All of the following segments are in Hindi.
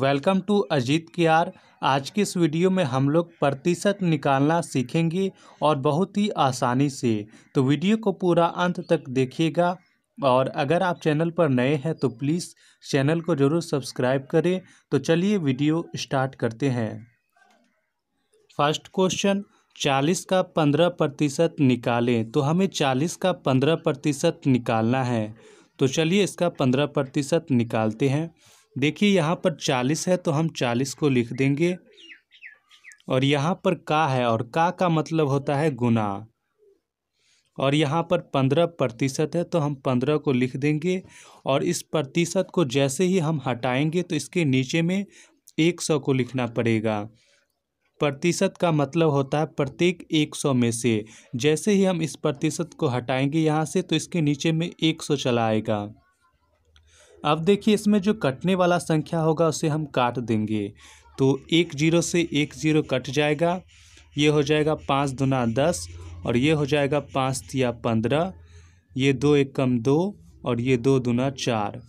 वेलकम टू अजीत के आर आज के इस वीडियो में हम लोग प्रतिशत निकालना सीखेंगे और बहुत ही आसानी से तो वीडियो को पूरा अंत तक देखिएगा और अगर आप चैनल पर नए हैं तो प्लीज़ चैनल को ज़रूर सब्सक्राइब करें तो चलिए वीडियो स्टार्ट करते हैं फर्स्ट क्वेश्चन चालीस का पंद्रह प्रतिशत निकालें तो हमें चालीस का पंद्रह प्रतिशत निकालना है तो चलिए इसका पंद्रह प्रतिशत निकालते हैं देखिए यहाँ पर चालीस है तो हम चालीस को लिख देंगे और यहाँ पर का है और का का मतलब होता है गुना और यहाँ पर पंद्रह प्रतिशत है तो हम पंद्रह को लिख देंगे और इस प्रतिशत को जैसे ही हम हटाएंगे तो इसके नीचे में एक सौ को लिखना पड़ेगा प्रतिशत का मतलब होता है प्रत्येक एक सौ में से जैसे ही हम इस प्रतिशत को हटाएंगे यहाँ से तो इसके नीचे में एक सौ चला आएगा अब देखिए इसमें जो कटने वाला संख्या होगा उसे हम काट देंगे तो एक जीरो से एक जीरो कट जाएगा ये हो जाएगा पाँच दुना दस और ये हो जाएगा पाँच तिया पंद्रह ये दो एक कम दो और ये दो दुना चार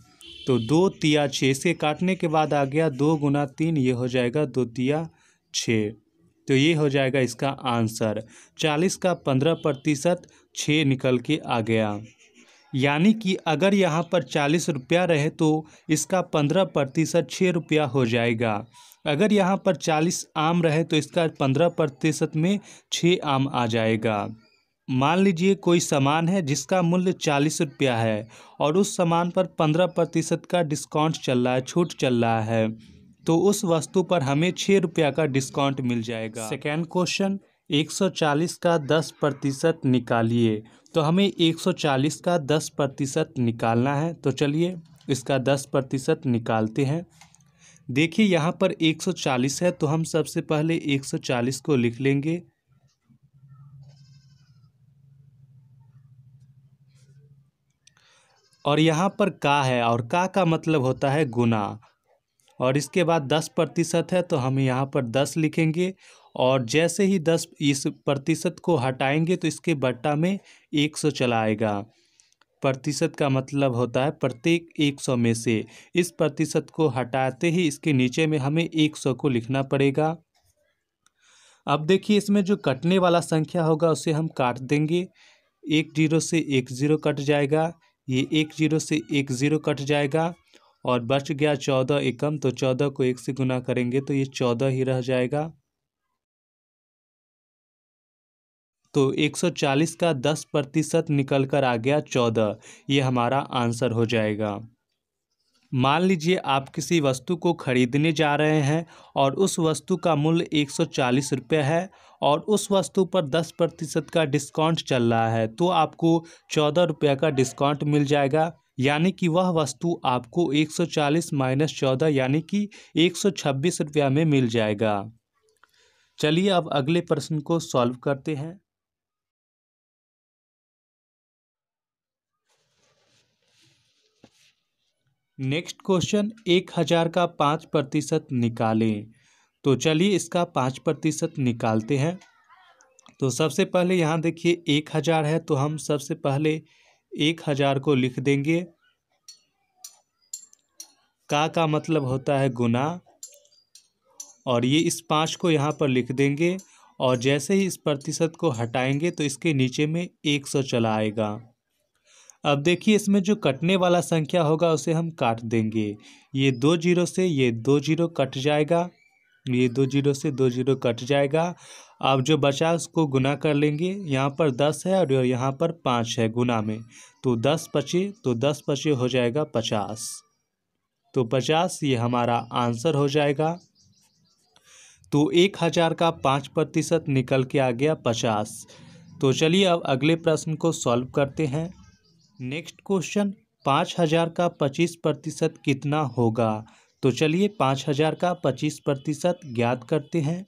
तो दो तिया छः इसके काटने के बाद आ गया दो गुना तीन ये हो जाएगा दो तिया छः तो ये हो जाएगा इसका आंसर चालीस का पंद्रह प्रतिशत छः निकल के आ गया यानी कि अगर यहाँ पर चालीस रुपया रहे तो इसका पंद्रह प्रतिशत छः रुपया हो जाएगा अगर यहाँ पर चालीस आम रहे तो इसका पंद्रह प्रतिशत में छः आम आ जाएगा मान लीजिए कोई सामान है जिसका मूल्य चालीस रुपया है और उस सामान पर पंद्रह प्रतिशत का डिस्काउंट चल रहा है छूट चल रहा है तो उस वस्तु पर हमें छः रुपया का डिस्काउंट मिल जाएगा सेकेंड क्वेश्चन 140 का 10 प्रतिशत निकालिए तो हमें 140 का 10 प्रतिशत निकालना है तो चलिए इसका 10 प्रतिशत निकालते हैं देखिए यहाँ पर 140 है तो हम सबसे पहले 140 को लिख लेंगे और यहाँ पर का है और का का मतलब होता है गुना और इसके बाद दस प्रतिशत है तो हम यहाँ पर दस लिखेंगे और जैसे ही दस इस प्रतिशत को हटाएंगे तो इसके बट्टा में एक सौ चला आएगा प्रतिशत का मतलब होता है प्रत्येक एक सौ में से इस प्रतिशत को हटाते ही इसके नीचे में हमें एक सौ को लिखना पड़ेगा अब देखिए इसमें जो कटने वाला संख्या होगा उसे हम काट देंगे एक जीरो से एक ज़ीरो कट जाएगा ये एक जीरो से एक ज़ीरो कट जाएगा और बच गया चौदह एकम तो चौदह को एक से गुना करेंगे तो ये चौदह ही रह जाएगा तो 140 का 10 प्रतिशत निकल कर आ गया 14 ये हमारा आंसर हो जाएगा मान लीजिए आप किसी वस्तु को खरीदने जा रहे हैं और उस वस्तु का मूल्य एक सौ है और उस वस्तु पर दस प्रतिशत का डिस्काउंट चल रहा है तो आपको चौदह रुपये का डिस्काउंट मिल जाएगा यानी कि वह वस्तु आपको 140 माइनस चौदह यानी कि एक सौ रुपया में मिल जाएगा चलिए अब अगले प्रश्न को सॉल्व करते हैं नेक्स्ट क्वेश्चन एक हज़ार का पाँच प्रतिशत निकालें तो चलिए इसका पाँच प्रतिशत निकालते हैं तो सबसे पहले यहाँ देखिए एक हज़ार है तो हम सबसे पहले एक हज़ार को लिख देंगे का का मतलब होता है गुना और ये इस पाँच को यहाँ पर लिख देंगे और जैसे ही इस प्रतिशत को हटाएंगे तो इसके नीचे में एक सौ चला आएगा अब देखिए इसमें जो कटने वाला संख्या होगा उसे हम काट देंगे ये दो जीरो से ये दो जीरो कट जाएगा ये दो जीरो से दो जीरो कट जाएगा अब जो बचा उसको गुना कर लेंगे यहाँ पर दस है और यहाँ पर पाँच है गुना में तो दस पचे तो दस पचे हो जाएगा पचास तो पचास ये हमारा आंसर हो जाएगा तो एक हज़ार का पाँच प्रतिशत निकल के आ गया पचास तो चलिए अब अगले प्रश्न को सॉल्व करते हैं नेक्स्ट क्वेश्चन पाँच हजार का पच्चीस प्रतिशत कितना होगा तो चलिए पाँच हजार का पच्चीस प्रतिशत ज्ञात करते हैं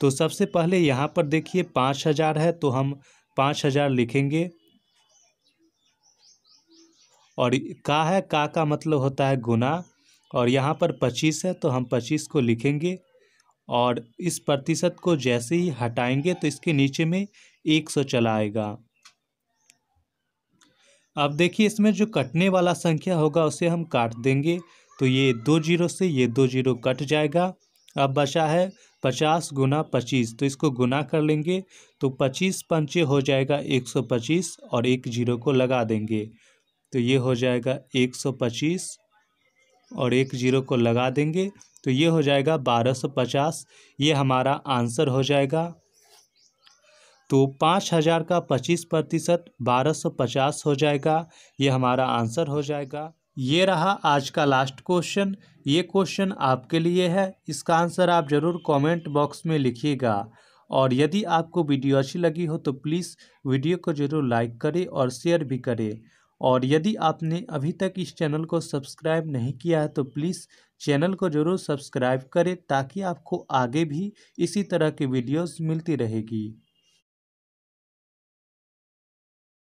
तो सबसे पहले यहाँ पर देखिए पाँच हजार है तो हम पाँच हजार लिखेंगे और का है का का मतलब होता है गुना और यहाँ पर पच्चीस है तो हम पच्चीस को लिखेंगे और इस प्रतिशत को जैसे ही हटाएंगे तो इसके नीचे में एक सौ चला आएगा अब देखिए इसमें जो कटने वाला संख्या होगा उसे हम काट देंगे तो ये दो जीरो से ये दो जीरो कट जाएगा अब बचा है पचास गुना पच्चीस तो इसको गुना कर लेंगे तो पच्चीस पंचे हो जाएगा एक सौ पच्चीस और एक जीरो को लगा देंगे तो ये हो जाएगा एक सौ पच्चीस और एक जीरो को लगा देंगे तो ये हो जाएगा बारह सौ पचास ये हमारा आंसर हो जाएगा तो पाँच हज़ार का पच्चीस प्रतिशत बारह सौ पचास हो जाएगा ये हमारा आंसर हो जाएगा ये रहा आज का लास्ट क्वेश्चन ये क्वेश्चन आपके लिए है इसका आंसर आप ज़रूर कमेंट बॉक्स में लिखिएगा और यदि आपको वीडियो अच्छी लगी हो तो प्लीज़ वीडियो को ज़रूर लाइक करें और शेयर भी करें और यदि आपने अभी तक इस चैनल को सब्सक्राइब नहीं किया है तो प्लीज़ चैनल को ज़रूर सब्सक्राइब करें ताकि आपको आगे भी इसी तरह की वीडियोज़ मिलती रहेगी